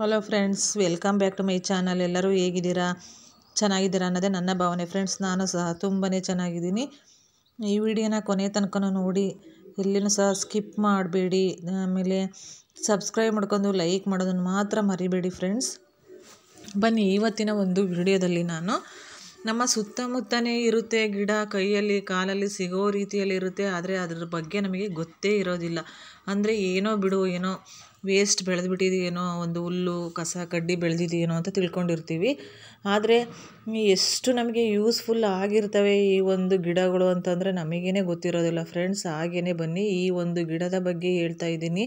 hello friends welcome back to my channel ಎಲ್ಲರೂ ಹೇಗಿದ್ದೀರಾ ಚೆನ್ನಾಗಿದ್ದೀರಾ ಅನ್ನೋದೇ ನನ್ನ ಭಾವನೆ ಫ್ರೆಂಡ್ಸ್ ನಾನು ಸಹ ತುಂಬಾ ಚೆನ್ನಾಗಿದ್ದೀನಿ ಈ ವಿಡಿಯೋನ ಕೊನೆ ತನಕ ನೋಡಿ ಎಲ್ಲಿನೂ ಸಹ ಸ್ಕಿಪ್ ಮಾಡಬೇಡಿ ಆಮೇಲೆ ಸಬ್ಸ್ಕ್ರೈಬ್ ಮಾಡ್ಕೊಂಡು ಲೈಕ್ ಮಾಡೋದನ್ನು ಮಾತ್ರ ಮರಿಬೇಡಿ ಫ್ರೆಂಡ್ಸ್ ಬನ್ನಿ ಇವತ್ತಿನ ಒಂದು ವಿಡಿಯೋದಲ್ಲಿ ನಾನು ನಮ್ಮ ಸುತ್ತಮುತ್ತನೇ ಇರುತ್ತೆ ಗಿಡ ಕೈಯಲ್ಲಿ ಕಾಲಲ್ಲಿ ಸಿಗೋ ರೀತಿಯಲ್ಲಿ ಇರುತ್ತೆ ಆದರೆ ಅದ್ರ ಬಗ್ಗೆ ನಮಗೆ ಗೊತ್ತೇ ಇರೋದಿಲ್ಲ ಅಂದರೆ ಏನೋ ಬಿಡು ಏನೋ ವೇಸ್ಟ್ ಬೆಳೆದ್ಬಿಟ್ಟಿದೆಯೇನೋ ಒಂದು ಹುಲ್ಲು ಕಸ ಕಡ್ಡಿ ಬೆಳೆದಿದೆಯೇನೋ ಅಂತ ತಿಳ್ಕೊಂಡಿರ್ತೀವಿ ಆದರೆ ಎಷ್ಟು ನಮಗೆ ಯೂಸ್ಫುಲ್ ಆಗಿರ್ತವೆ ಈ ಒಂದು ಗಿಡಗಳು ಅಂತಂದರೆ ನಮಗೇನೆ ಗೊತ್ತಿರೋದಿಲ್ಲ ಫ್ರೆಂಡ್ಸ್ ಹಾಗೇ ಬನ್ನಿ ಈ ಒಂದು ಗಿಡದ ಬಗ್ಗೆ ಹೇಳ್ತಾ ಇದ್ದೀನಿ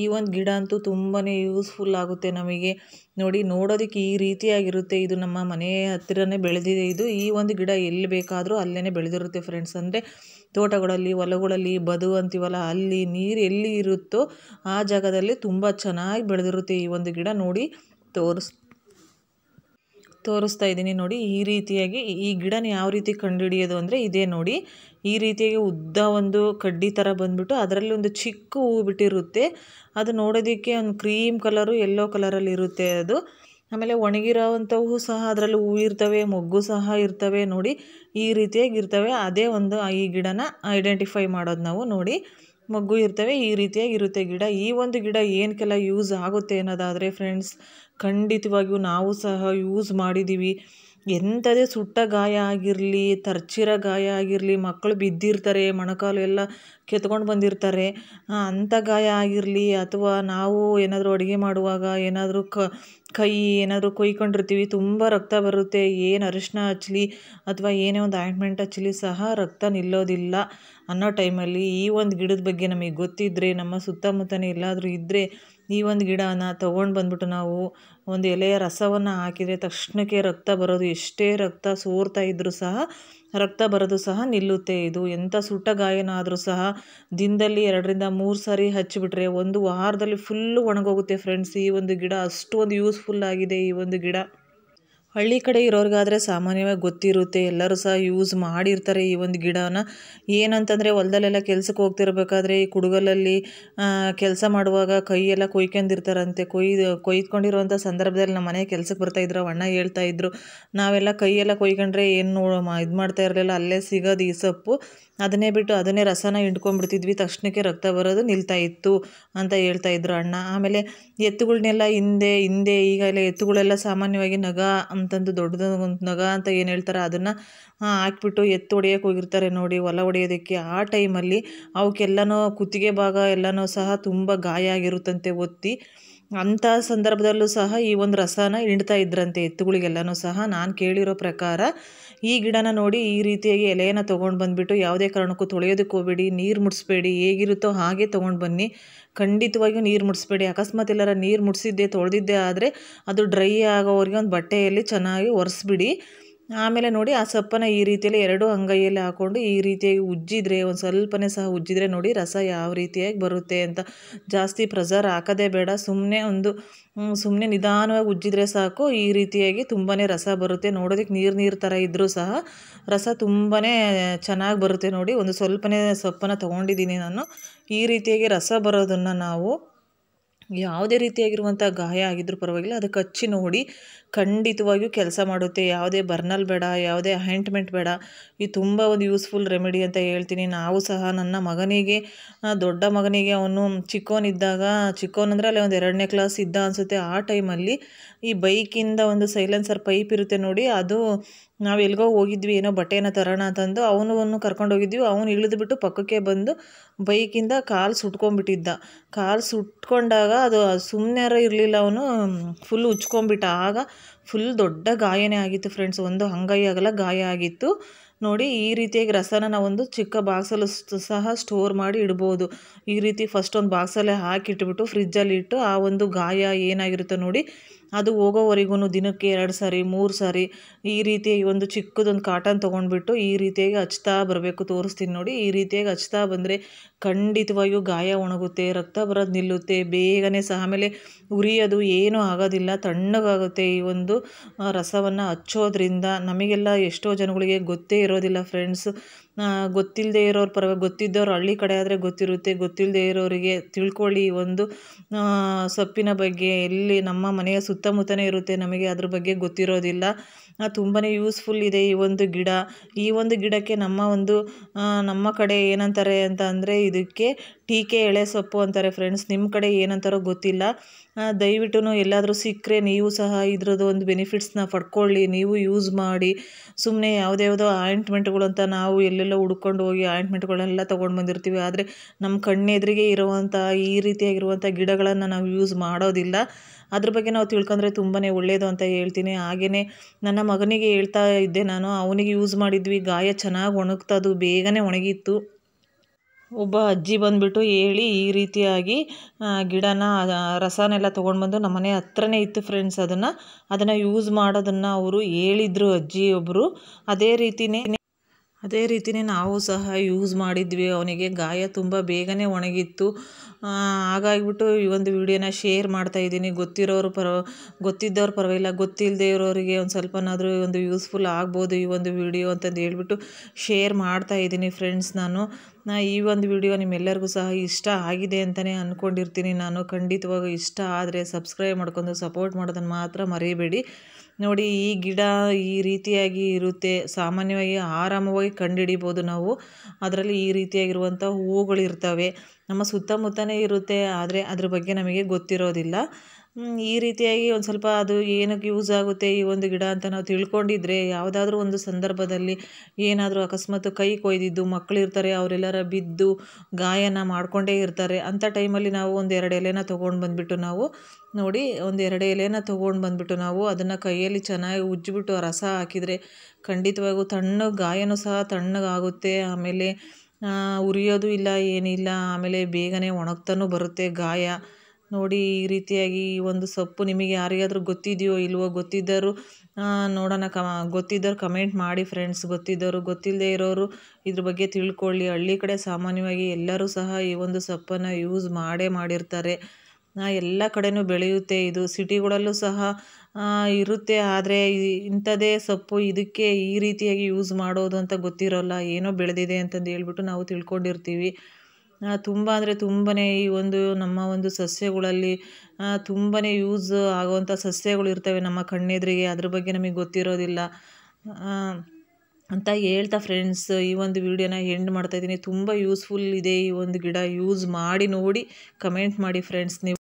ಈ ಒಂದು ಗಿಡ ಅಂತೂ ತುಂಬಾ ಯೂಸ್ಫುಲ್ ಆಗುತ್ತೆ ನಮಗೆ ನೋಡಿ ನೋಡೋದಕ್ಕೆ ಈ ರೀತಿಯಾಗಿರುತ್ತೆ ಇದು ನಮ್ಮ ಮನೆ ಹತ್ತಿರನೇ ಬೆಳೆದಿದೆ ಇದು ಈ ಒಂದು ಗಿಡ ಎಲ್ಲಿ ಬೇಕಾದರೂ ಅಲ್ಲೇ ಬೆಳೆದಿರುತ್ತೆ ಫ್ರೆಂಡ್ಸ್ ಅಂದರೆ ತೋಟಗಳಲ್ಲಿ ಹೊಲಗಳಲ್ಲಿ ಬದು ಅಂತೀವಲ್ಲ ಅಲ್ಲಿ ನೀರು ಎಲ್ಲಿ ಇರುತ್ತೋ ಆ ಜಾಗದಲ್ಲಿ ತುಂಬ ಚೆನ್ನಾಗಿ ಬೆಳೆದಿರುತ್ತೆ ಈ ಒಂದು ಗಿಡ ನೋಡಿ ತೋರಿಸ್ ತೋರಿಸ್ತಾ ಇದ್ದೀನಿ ನೋಡಿ ಈ ರೀತಿಯಾಗಿ ಈ ಗಿಡನ ಯಾವ ರೀತಿ ಕಂಡುಹಿಡಿಯೋದು ಅಂದರೆ ಇದೇ ನೋಡಿ ಈ ರೀತಿಯಾಗಿ ಉದ್ದ ಒಂದು ಕಡ್ಡಿ ಥರ ಬಂದುಬಿಟ್ಟು ಅದರಲ್ಲಿ ಒಂದು ಚಿಕ್ಕ ಹೂ ಬಿಟ್ಟಿರುತ್ತೆ ಅದು ನೋಡೋದಕ್ಕೆ ಒಂದು ಕ್ರೀಮ್ ಕಲರು ಯೆಲ್ಲೋ ಕಲರಲ್ಲಿ ಇರುತ್ತೆ ಅದು ಆಮೇಲೆ ಒಣಗಿರೋವಂಥವು ಸಹ ಅದರಲ್ಲಿ ಹೂ ಇರ್ತವೆ ಮೊಗ್ಗು ಸಹ ಇರ್ತವೆ ನೋಡಿ ಈ ರೀತಿಯಾಗಿ ಇರ್ತವೆ ಅದೇ ಒಂದು ಈ ಗಿಡನ ಐಡೆಂಟಿಫೈ ಮಾಡೋದು ನಾವು ನೋಡಿ ಮೊಗ್ಗು ಇರ್ತವೆ ಈ ರೀತಿಯಾಗಿ ಇರುತ್ತೆ ಗಿಡ ಈ ಒಂದು ಗಿಡ ಏನಕ್ಕೆಲ್ಲ ಯೂಸ್ ಆಗುತ್ತೆ ಅನ್ನೋದಾದರೆ ಫ್ರೆಂಡ್ಸ್ ಖಂಡಿತವಾಗಿಯೂ ನಾವು ಸಹ ಯೂಸ್ ಮಾಡಿದ್ದೀವಿ ಎಂಥದೇ ಸುಟ್ಟ ಗಾಯ ಆಗಿರಲಿ ತರ್ಚಿರೋ ಗಾಯ ಆಗಿರಲಿ ಮಕ್ಕಳು ಬಿದ್ದಿರ್ತಾರೆ ಮೊಣಕಾಲು ಎಲ್ಲ ಕೆತ್ಕೊಂಡು ಬಂದಿರ್ತಾರೆ ಅಂಥ ಗಾಯ ಆಗಿರಲಿ ಅಥವಾ ನಾವು ಏನಾದರೂ ಅಡುಗೆ ಮಾಡುವಾಗ ಏನಾದರೂ ಕ ಕೈ ಏನಾದರೂ ಕೊಯ್ಕೊಂಡಿರ್ತೀವಿ ತುಂಬ ರಕ್ತ ಬರುತ್ತೆ ಏನು ಅರಿಶಿನ ಹಚ್ಚಲಿ ಅಥವಾ ಏನೇ ಒಂದು ಆಯಿಂಟ್ಮೆಂಟ್ ಹಚ್ಚಲಿ ಸಹ ರಕ್ತ ನಿಲ್ಲೋದಿಲ್ಲ ಅನ್ನೋ ಟೈಮಲ್ಲಿ ಈ ಒಂದು ಗಿಡದ ಬಗ್ಗೆ ನಮಗೆ ಗೊತ್ತಿದ್ದರೆ ನಮ್ಮ ಸುತ್ತಮುತ್ತನೇ ಎಲ್ಲಾದರೂ ಇದ್ದರೆ ಈ ಒಂದು ಗಿಡನ ತೊಗೊಂಡು ಬಂದ್ಬಿಟ್ಟು ನಾವು ಒಂದು ಎಲೆಯ ರಸವನ್ನು ಹಾಕಿದರೆ ತಕ್ಷಣಕ್ಕೆ ರಕ್ತ ಬರೋದು ಎಷ್ಟೇ ರಕ್ತ ಸೋರ್ತಾ ಇದ್ದರೂ ಸಹ ರಕ್ತ ಬರೋದು ಸಹ ನಿಲ್ಲುತ್ತೆ ಇದು ಎಂಥ ಸುಟ್ಟ ಗಾಯನ ಆದರೂ ಸಹ ದಿನದಲ್ಲಿ ಎರಡರಿಂದ ಮೂರು ಸಾರಿ ಹಚ್ಚಿಬಿಟ್ರೆ ಒಂದು ವಾರದಲ್ಲಿ ಫುಲ್ಲು ಒಣಗೋಗುತ್ತೆ ಫ್ರೆಂಡ್ಸ್ ಈ ಒಂದು ಗಿಡ ಅಷ್ಟೊಂದು ಯೂಸ್ಫುಲ್ ಆಗಿದೆ ಈ ಒಂದು ಗಿಡ ಹಳ್ಳಿ ಕಡೆ ಇರೋರಿಗಾದರೆ ಸಾಮಾನ್ಯವಾಗಿ ಗೊತ್ತಿರುತ್ತೆ ಎಲ್ಲರೂ ಸಹ ಯೂಸ್ ಮಾಡಿರ್ತಾರೆ ಈ ಒಂದು ಗಿಡನ ಏನಂತಂದರೆ ಹೊಲದಲ್ಲೆಲ್ಲ ಕೆಲಸಕ್ಕೆ ಹೋಗ್ತಿರ್ಬೇಕಾದ್ರೆ ಈ ಕುಡುಗಲಲ್ಲಿ ಕೆಲಸ ಮಾಡುವಾಗ ಕೈಯೆಲ್ಲ ಕೊಯ್ಕೊಂಡಿರ್ತಾರಂತೆ ಕೊಯ್ದು ಕೊಯ್ದುಕೊಂಡಿರುವಂಥ ಸಂದರ್ಭದಲ್ಲಿ ನಮ್ಮ ಮನೆ ಕೆಲಸಕ್ಕೆ ಬರ್ತಾಯಿದ್ರು ಅಣ್ಣ ಹೇಳ್ತಾ ಇದ್ರು ನಾವೆಲ್ಲ ಕೈಯೆಲ್ಲ ಕೊಯ್ಕೊಂಡ್ರೆ ಏನು ಇದು ಮಾಡ್ತಾ ಇರಲಿಲ್ಲ ಅಲ್ಲೇ ಸಿಗೋದು ಈ ಸೊಪ್ಪು ಅದನ್ನೇ ಬಿಟ್ಟು ಅದನ್ನೇ ರಸನ ಹಿಂಡ್ಕೊಂಡ್ಬಿಡ್ತಿದ್ವಿ ತಕ್ಷಣಕ್ಕೆ ರಕ್ತ ಬರೋದು ನಿಲ್ತಾ ಇತ್ತು ಅಂತ ಹೇಳ್ತಾ ಇದ್ರು ಅಣ್ಣ ಆಮೇಲೆ ಎತ್ತುಗಳನ್ನೆಲ್ಲ ಹಿಂದೆ ಹಿಂದೆ ಈಗ ಎಲ್ಲ ಎತ್ತುಗಳೆಲ್ಲ ಸಾಮಾನ್ಯವಾಗಿ ನಗ ಅಂತಂದು ದೊಡ್ಡದೊಂದು ನಗ ಅಂತ ಏನು ಹೇಳ್ತಾರೆ ಅದನ್ನು ಹಾಕ್ಬಿಟ್ಟು ಎತ್ತು ಹೊಡೆಯೋಕೆ ಹೋಗಿರ್ತಾರೆ ನೋಡಿ ಹೊಲ ಹೊಡೆಯೋದಕ್ಕೆ ಆ ಟೈಮಲ್ಲಿ ಅವಕ್ಕೆಲ್ಲನೋ ಕುತ್ತಿಗೆ ಭಾಗ ಎಲ್ಲನೂ ಸಹ ತುಂಬ ಗಾಯ ಆಗಿರುತ್ತಂತೆ ಒತ್ತಿ ಅಂಥ ಸಂದರ್ಭದಲ್ಲೂ ಸಹ ಈ ಒಂದು ರಸನ ಹಿಂಡ್ತಾ ಇದ್ರಂತೆ ಎತ್ತುಗಳಿಗೆಲ್ಲನೂ ಸಹ ನಾನು ಕೇಳಿರೋ ಪ್ರಕಾರ ಈ ಗಿಡನ ನೋಡಿ ಈ ರೀತಿಯಾಗಿ ಎಲೆಯನ್ನು ತೊಗೊಂಡು ಬಂದುಬಿಟ್ಟು ಯಾವುದೇ ಕಾರಣಕ್ಕೂ ತೊಳೆಯೋದಕ್ಕೆ ಹೋಗಬೇಡಿ ನೀರು ಮುಡಿಸ್ಬೇಡಿ ಹೇಗಿರುತ್ತೋ ಹಾಗೆ ತೊಗೊಂಡು ಬನ್ನಿ ಖಂಡಿತವಾಗಿಯೂ ನೀರು ಮುಡಿಸ್ಬೇಡಿ ಅಕಸ್ಮಾತ್ ಎಲ್ಲರ ನೀರು ಮುಡಿಸಿದ್ದೆ ತೊಳೆದಿದ್ದೆ ಆದರೆ ಅದು ಡ್ರೈ ಆಗೋವರೆಗೆ ಒಂದು ಬಟ್ಟೆಯಲ್ಲಿ ಚೆನ್ನಾಗಿ ಒರೆಸ್ಬಿಡಿ ಆಮೇಲೆ ನೋಡಿ ಆ ಸೊಪ್ಪನ್ನು ಈ ರೀತಿಯಲ್ಲಿ ಎರಡು ಅಂಗೈಯಲ್ಲಿ ಹಾಕ್ಕೊಂಡು ಈ ರೀತಿಯಾಗಿ ಉಜ್ಜಿದ್ರೆ ಒಂದು ಸ್ವಲ್ಪನೇ ಸಹ ಉಜ್ಜಿದ್ರೆ ನೋಡಿ ರಸ ಯಾವ ರೀತಿಯಾಗಿ ಬರುತ್ತೆ ಅಂತ ಜಾಸ್ತಿ ಪ್ರೆಸರ್ ಹಾಕೋದೇ ಬೇಡ ಸುಮ್ಮನೆ ಒಂದು ಸುಮ್ಮನೆ ನಿಧಾನವಾಗಿ ಉಜ್ಜಿದ್ರೆ ಸಾಕು ಈ ರೀತಿಯಾಗಿ ತುಂಬಾ ರಸ ಬರುತ್ತೆ ನೋಡೋದಕ್ಕೆ ನೀರು ನೀರು ಥರ ಇದ್ದರೂ ಸಹ ರಸ ತುಂಬಾ ಚೆನ್ನಾಗಿ ಬರುತ್ತೆ ನೋಡಿ ಒಂದು ಸ್ವಲ್ಪನೇ ಸೊಪ್ಪನ್ನು ತೊಗೊಂಡಿದ್ದೀನಿ ನಾನು ಈ ರೀತಿಯಾಗಿ ರಸ ಬರೋದನ್ನು ನಾವು ಯಾವುದೇ ರೀತಿಯಾಗಿರುವಂಥ ಗಾಯ ಆಗಿದ್ದರೂ ಪರವಾಗಿಲ್ಲ ಅದಕ್ಕೆ ಹಚ್ಚಿ ನೋಡಿ ಖಂಡಿತವಾಗಿಯೂ ಕೆಲಸ ಮಾಡುತ್ತೆ ಯಾವುದೇ ಬರ್ನಲ್ ಬೇಡ ಯಾವುದೇ ಅಹೈಂಟ್ಮೆಂಟ್ ಬೇಡ ಇದು ತುಂಬ ಒಂದು ಯೂಸ್ಫುಲ್ ರೆಮಿಡಿ ಅಂತ ಹೇಳ್ತೀನಿ ನಾವು ಸಹ ನನ್ನ ಮಗನಿಗೆ ದೊಡ್ಡ ಮಗನಿಗೆ ಅವನು ಚಿಕ್ಕವನಿದ್ದಾಗ ಚಿಕ್ಕವನಂದ್ರೆ ಅಲ್ಲೇ ಒಂದು ಎರಡನೇ ಕ್ಲಾಸ್ ಇದ್ದ ಅನಿಸುತ್ತೆ ಆ ಟೈಮಲ್ಲಿ ಈ ಬೈಕಿಂದ ಒಂದು ಸೈಲೆನ್ಸರ್ ಪೈಪ್ ಇರುತ್ತೆ ನೋಡಿ ಅದು ನಾವು ಎಲ್ಲಿಗೋ ಹೋಗಿದ್ವಿ ಏನೋ ಬಟ್ಟೆನ ತರೋಣ ಅಂತಂದು ಅವನು ಕರ್ಕೊಂಡು ಹೋಗಿದ್ವಿ ಅವನು ಇಳಿದುಬಿಟ್ಟು ಪಕ್ಕಕ್ಕೆ ಬಂದು ಬೈಕಿಂದ ಕಾಲು ಸುಟ್ಕೊಂಡ್ಬಿಟ್ಟಿದ್ದ ಕಾಲು ಸುಟ್ಕೊಂಡಾಗ ಅದು ಸುಮ್ಮನೆ ಇರಲಿಲ್ಲ ಅವನು ಫುಲ್ ಉಚ್ಕೊಂಡ್ಬಿಟ್ಟ ಆಗ ಫುಲ್ ದೊಡ್ಡ ಗಾಯನೇ ಆಗಿತ್ತು ಫ್ರೆಂಡ್ಸ್ ಒಂದು ಅಂಗೈ ಆಗಲ್ಲ ಗಾಯ ಆಗಿತ್ತು ನೋಡಿ ಈ ರೀತಿಯಾಗಿ ರಸನ ಒಂದು ಚಿಕ್ಕ ಬಾಕ್ಸಲ್ಲಿ ಸಹ ಸ್ಟೋರ್ ಮಾಡಿ ಇಡ್ಬೋದು ಈ ರೀತಿ ಫಸ್ಟ್ ಒಂದು ಬಾಕ್ಸಲ್ಲೇ ಹಾಕಿಟ್ಬಿಟ್ಟು ಫ್ರಿಜ್ಜಲ್ಲಿ ಇಟ್ಟು ಆ ಒಂದು ಗಾಯ ಏನಾಗಿರುತ್ತೋ ನೋಡಿ ಅದು ಹೋಗೋವರೆಗೂ ದಿನಕ್ಕೆ ಎರಡು ಸಾರಿ ಮೂರು ಸಾರಿ ಈ ರೀತಿಯಾಗಿ ಒಂದು ಚಿಕ್ಕದೊಂದು ಕಾಟನ್ ತೊಗೊಂಡ್ಬಿಟ್ಟು ಈ ರೀತಿಯಾಗಿ ಹಚ್ತಾ ಬರಬೇಕು ತೋರಿಸ್ತೀನಿ ನೋಡಿ ಈ ರೀತಿಯಾಗಿ ಹಚ್ತಾ ಬಂದರೆ ಖಂಡಿತವಾಗಿಯೂ ಗಾಯ ಒಣಗುತ್ತೆ ರಕ್ತ ಬರೋದು ನಿಲ್ಲುತ್ತೆ ಬೇಗನೆ ಸಹ ಆಮೇಲೆ ಉರಿಯೋದು ಏನೂ ಆಗೋದಿಲ್ಲ ತಣ್ಣಗಾಗುತ್ತೆ ಈ ಒಂದು ರಸವನ್ನು ಹಚ್ಚೋದ್ರಿಂದ ನಮಗೆಲ್ಲ ಎಷ್ಟೋ ಜನಗಳಿಗೆ ಗೊತ್ತೇ ಇರೋದಿಲ್ಲ ಫ್ರೆಂಡ್ಸ್ ಗೊತ್ತಿಲ್ಲದೆ ಇರೋರ ಪರವಾಗಿ ಗೊತ್ತಿದ್ದವ್ರು ಹಳ್ಳಿ ಕಡೆ ಆದರೆ ಗೊತ್ತಿರುತ್ತೆ ಗೊತ್ತಿಲ್ಲದೆ ಇರೋರಿಗೆ ತಿಳ್ಕೊಳ್ಳಿ ಒಂದು ಸೊಪ್ಪಿನ ಬಗ್ಗೆ ಎಲ್ಲಿ ನಮ್ಮ ಮನೆಯ ಸುತ್ತ ಸುತ್ತಮುತ್ತನೇ ಇರುತ್ತೆ ನಮಗೆ ಅದ್ರ ಬಗ್ಗೆ ಗೊತ್ತಿರೋದಿಲ್ಲ ತುಂಬಾ ಯೂಸ್ಫುಲ್ ಇದೆ ಈ ಒಂದು ಗಿಡ ಈ ಒಂದು ಗಿಡಕ್ಕೆ ನಮ್ಮ ಒಂದು ನಮ್ಮ ಕಡೆ ಏನಂತಾರೆ ಅಂತ ಅಂದರೆ ಇದಕ್ಕೆ ಟೀಕೆ ಎಳೆ ಸೊಪ್ಪು ಅಂತಾರೆ ಫ್ರೆಂಡ್ಸ್ ನಿಮ್ಮ ಕಡೆ ಏನಂತಾರೋ ಗೊತ್ತಿಲ್ಲ ದಯವಿಟ್ಟು ಎಲ್ಲಾದರೂ ಸಿಕ್ಕರೆ ನೀವು ಸಹ ಇದ್ರದ್ದು ಒಂದು ಬೆನಿಫಿಟ್ಸ್ನ ಪಡ್ಕೊಳ್ಳಿ ನೀವು ಯೂಸ್ ಮಾಡಿ ಸುಮ್ಮನೆ ಯಾವುದೇ ಯಾವುದೋ ಆಯಿಂಟ್ಮೆಂಟ್ಗಳು ಅಂತ ನಾವು ಎಲ್ಲೆಲ್ಲೋ ಹುಡ್ಕೊಂಡು ಹೋಗಿ ಆಯಿಂಟ್ಮೆಂಟ್ಗಳೆಲ್ಲ ತೊಗೊಂಡು ಬಂದಿರ್ತೀವಿ ಆದರೆ ನಮ್ಮ ಕಣ್ಣೆದುರಿಗೆ ಇರುವಂಥ ಈ ರೀತಿಯಾಗಿರುವಂಥ ಗಿಡಗಳನ್ನು ನಾವು ಯೂಸ್ ಮಾಡೋದಿಲ್ಲ ಅದ್ರ ಬಗ್ಗೆ ನಾವು ತಿಳ್ಕೊಂಡ್ರೆ ತುಂಬಾ ಒಳ್ಳೆಯದು ಅಂತ ಹೇಳ್ತೀನಿ ಹಾಗೆಯೇ ನನ್ನ ಮಗನಿಗೆ ಹೇಳ್ತಾ ಇದ್ದೆ ನಾನು ಅವನಿಗೆ ಯೂಸ್ ಮಾಡಿದ್ವಿ ಗಾಯ ಚೆನ್ನಾಗಿ ಅದು ಬೇಗನೆ ಒಣಗಿತ್ತು ಒಬ್ಬ ಅಜ್ಜಿ ಬಂದುಬಿಟ್ಟು ಹೇಳಿ ಈ ರೀತಿಯಾಗಿ ಗಿಡನ ರಸನೆಲ್ಲ ಬಂದು ನಮ್ಮನೆ ಹತ್ರನೇ ಇತ್ತು ಫ್ರೆಂಡ್ಸ್ ಅದನ್ನು ಅದನ್ನು ಯೂಸ್ ಮಾಡೋದನ್ನು ಅವರು ಹೇಳಿದರು ಅಜ್ಜಿ ಒಬ್ಬರು ಅದೇ ರೀತಿಯೇ ಅದೇ ರೀತಿಯೇ ನಾವು ಸಹ ಯೂಸ್ ಮಾಡಿದ್ವಿ ಅವನಿಗೆ ಗಾಯ ತುಂಬ ಬೇಗನೆ ಒಣಗಿತ್ತು ಹಾಗಾಗಿಬಿಟ್ಟು ಈ ಒಂದು ವಿಡಿಯೋನ ಶೇರ್ ಮಾಡ್ತಾ ಇದ್ದೀನಿ ಗೊತ್ತಿರೋರು ಪರ ಗೊತ್ತಿದ್ದವ್ರು ಪರವಾಗಿಲ್ಲ ಗೊತ್ತಿಲ್ಲದೆ ಇರೋರಿಗೆ ಒಂದು ಸ್ವಲ್ಪನಾದರೂ ಒಂದು ಯೂಸ್ಫುಲ್ ಆಗ್ಬೋದು ಈ ಒಂದು ವಿಡಿಯೋ ಅಂತಂದು ಹೇಳ್ಬಿಟ್ಟು ಶೇರ್ ಮಾಡ್ತಾ ಇದ್ದೀನಿ ಫ್ರೆಂಡ್ಸ್ ನಾನು ನಾ ಈ ಒಂದು ವಿಡಿಯೋ ನಿಮ್ಮೆಲ್ಲರಿಗೂ ಸಹ ಇಷ್ಟ ಆಗಿದೆ ಅಂತಲೇ ಅಂದ್ಕೊಂಡಿರ್ತೀನಿ ನಾನು ಖಂಡಿತವಾಗೂ ಇಷ್ಟ ಆದರೆ ಸಬ್ಸ್ಕ್ರೈಬ್ ಮಾಡ್ಕೊಂಡು ಸಪೋರ್ಟ್ ಮಾಡೋದನ್ನು ಮಾತ್ರ ಮರೆಯಬೇಡಿ ನೋಡಿ ಈ ಗಿಡ ಈ ರೀತಿಯಾಗಿ ಇರುತ್ತೆ ಸಾಮಾನ್ಯವಾಗಿ ಆರಾಮವಾಗಿ ಕಂಡುಹಿಡಿಬೋದು ನಾವು ಅದರಲ್ಲಿ ಈ ರೀತಿಯಾಗಿರುವಂಥ ಹೂವುಗಳಿರ್ತವೆ ನಮ್ಮ ಸುತ್ತಮುತ್ತಲೇ ಇರುತ್ತೆ ಆದರೆ ಅದ್ರ ಬಗ್ಗೆ ನಮಗೆ ಗೊತ್ತಿರೋದಿಲ್ಲ ಈ ರೀತಿಯಾಗಿ ಒಂದು ಸ್ವಲ್ಪ ಅದು ಏನಕ್ಕೆ ಯೂಸ್ ಆಗುತ್ತೆ ಈ ಒಂದು ಗಿಡ ಅಂತ ನಾವು ತಿಳ್ಕೊಂಡಿದ್ರೆ ಯಾವುದಾದ್ರೂ ಒಂದು ಸಂದರ್ಭದಲ್ಲಿ ಏನಾದರೂ ಅಕಸ್ಮಾತ್ ಕೈ ಕೊಯ್ದಿದ್ದು ಮಕ್ಕಳಿರ್ತಾರೆ ಅವರೆಲ್ಲರ ಬಿದ್ದು ಗಾಯನ ಮಾಡಿಕೊಂಡೇ ಇರ್ತಾರೆ ಅಂಥ ಟೈಮಲ್ಲಿ ನಾವು ಒಂದು ಎರಡು ಎಲೆನ ತೊಗೊಂಡು ಬಂದುಬಿಟ್ಟು ನಾವು ನೋಡಿ ಒಂದು ಎರಡು ಎಲೆನ ತೊಗೊಂಡು ಬಂದುಬಿಟ್ಟು ನಾವು ಅದನ್ನು ಕೈಯಲ್ಲಿ ಚೆನ್ನಾಗಿ ಉಜ್ಜಿಬಿಟ್ಟು ರಸ ಹಾಕಿದರೆ ಖಂಡಿತವಾಗೂ ತಣ್ಣಗೆ ಗಾಯನೂ ಸಹ ತಣ್ಣಗಾಗುತ್ತೆ ಆಮೇಲೆ ಉರಿಯೋದು ಇಲ್ಲ ಏನಿಲ್ಲ ಆಮೇಲೆ ಬೇಗನೆ ಒಣಗ್ತಾನೂ ಬರುತ್ತೆ ಗಾಯ ನೋಡಿ ಈ ರೀತಿಯಾಗಿ ಈ ಒಂದು ಸೊಪ್ಪು ನಿಮಗೆ ಯಾರಿಗಾದರೂ ಗೊತ್ತಿದೆಯೋ ಇಲ್ವೋ ಗೊತ್ತಿದ್ದವರು ನೋಡೋಣ ಕ ಗೊತ್ತಿದ್ದವ್ರು ಕಮೆಂಟ್ ಮಾಡಿ ಫ್ರೆಂಡ್ಸ್ ಗೊತ್ತಿದ್ದವರು ಗೊತ್ತಿಲ್ಲದೆ ಇರೋರು ಇದ್ರ ಬಗ್ಗೆ ತಿಳ್ಕೊಳ್ಳಿ ಹಳ್ಳಿ ಕಡೆ ಸಾಮಾನ್ಯವಾಗಿ ಎಲ್ಲರೂ ಸಹ ಈ ಒಂದು ಸೊಪ್ಪನ್ನು ಯೂಸ್ ಮಾಡೇ ಮಾಡಿರ್ತಾರೆ ಎಲ್ಲ ಕಡೆನೂ ಬೆಳೆಯುತ್ತೆ ಇದು ಸಿಟಿಗಳಲ್ಲೂ ಸಹ ಇರುತ್ತೆ ಆದರೆ ಇಂಥದೇ ಸೊಪ್ಪು ಇದಕ್ಕೆ ಈ ರೀತಿಯಾಗಿ ಯೂಸ್ ಮಾಡೋದು ಅಂತ ಗೊತ್ತಿರೋಲ್ಲ ಏನೋ ಬೆಳೆದಿದೆ ಅಂತಂದು ಹೇಳ್ಬಿಟ್ಟು ನಾವು ತಿಳ್ಕೊಂಡಿರ್ತೀವಿ ತುಂಬ ಅಂದರೆ ತುಂಬಾ ಈ ಒಂದು ನಮ್ಮ ಒಂದು ಸಸ್ಯಗಳಲ್ಲಿ ತುಂಬಾ ಯೂಸ್ ಆಗುವಂಥ ಸಸ್ಯಗಳು ಇರ್ತವೆ ನಮ್ಮ ಕಣ್ಣೆದುರಿಗೆ ಅದ್ರ ಬಗ್ಗೆ ನಮಗೆ ಗೊತ್ತಿರೋದಿಲ್ಲ ಅಂತ ಹೇಳ್ತಾ ಫ್ರೆಂಡ್ಸ್ ಈ ಒಂದು ವಿಡಿಯೋನ ಎಂಡ್ ಮಾಡ್ತಾಯಿದ್ದೀನಿ ತುಂಬ ಯೂಸ್ಫುಲ್ ಇದೆ ಈ ಒಂದು ಗಿಡ ಯೂಸ್ ಮಾಡಿ ನೋಡಿ ಕಮೆಂಟ್ ಮಾಡಿ ಫ್ರೆಂಡ್ಸ್ ನೀವು